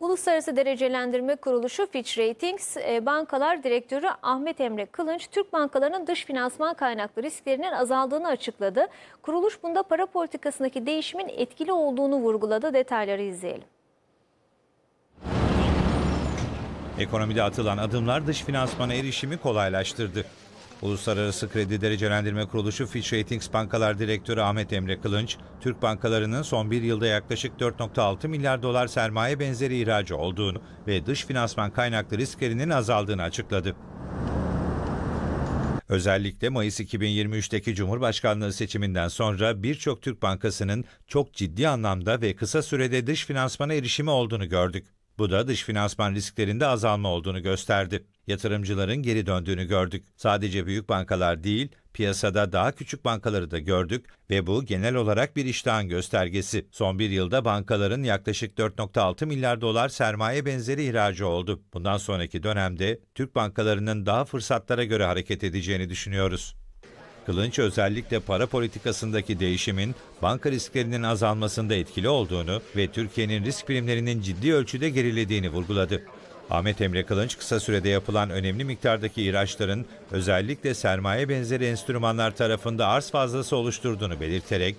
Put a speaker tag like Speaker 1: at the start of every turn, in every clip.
Speaker 1: Uluslararası Derecelendirme Kuruluşu Fitch Ratings, e, bankalar direktörü Ahmet Emre Kılınç, Türk bankalarının dış finansman kaynaklı risklerinin azaldığını açıkladı. Kuruluş bunda para politikasındaki değişimin etkili olduğunu vurguladı. Detayları izleyelim.
Speaker 2: Ekonomide atılan adımlar dış finansmana erişimi kolaylaştırdı. Uluslararası Kredi Derecelendirme Kuruluşu Fitch Ratings Bankalar Direktörü Ahmet Emre Kılınç, Türk bankalarının son bir yılda yaklaşık 4.6 milyar dolar sermaye benzeri ihracı olduğunu ve dış finansman kaynaklı risklerinin azaldığını açıkladı. Özellikle Mayıs 2023'teki Cumhurbaşkanlığı seçiminden sonra birçok Türk bankasının çok ciddi anlamda ve kısa sürede dış finansmana erişimi olduğunu gördük. Bu da dış finansman risklerinde azalma olduğunu gösterdi yatırımcıların geri döndüğünü gördük. Sadece büyük bankalar değil, piyasada daha küçük bankaları da gördük ve bu genel olarak bir iştahın göstergesi. Son bir yılda bankaların yaklaşık 4.6 milyar dolar sermaye benzeri ihracı oldu. Bundan sonraki dönemde Türk bankalarının daha fırsatlara göre hareket edeceğini düşünüyoruz. Kılınç özellikle para politikasındaki değişimin banka risklerinin azalmasında etkili olduğunu ve Türkiye'nin risk primlerinin ciddi ölçüde gerilediğini vurguladı. Ahmet Emre Kılınç kısa sürede yapılan önemli miktardaki ihraçların özellikle sermaye benzeri enstrümanlar tarafında arz fazlası oluşturduğunu belirterek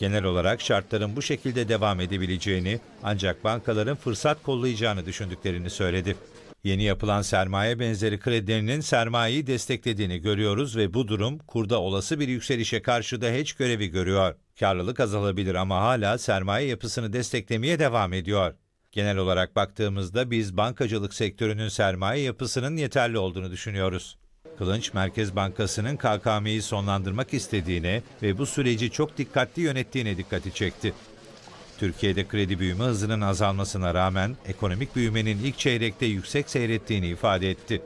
Speaker 2: genel olarak şartların bu şekilde devam edebileceğini ancak bankaların fırsat kollayacağını düşündüklerini söyledi. Yeni yapılan sermaye benzeri kredilerinin sermayeyi desteklediğini görüyoruz ve bu durum kurda olası bir yükselişe karşı da hiç görevi görüyor. Karlılık azalabilir ama hala sermaye yapısını desteklemeye devam ediyor. Genel olarak baktığımızda biz bankacılık sektörünün sermaye yapısının yeterli olduğunu düşünüyoruz. Kılınç, Merkez Bankası'nın KKM'yi sonlandırmak istediğine ve bu süreci çok dikkatli yönettiğine dikkati çekti. Türkiye'de kredi büyüme hızının azalmasına rağmen ekonomik büyümenin ilk çeyrekte yüksek seyrettiğini ifade etti.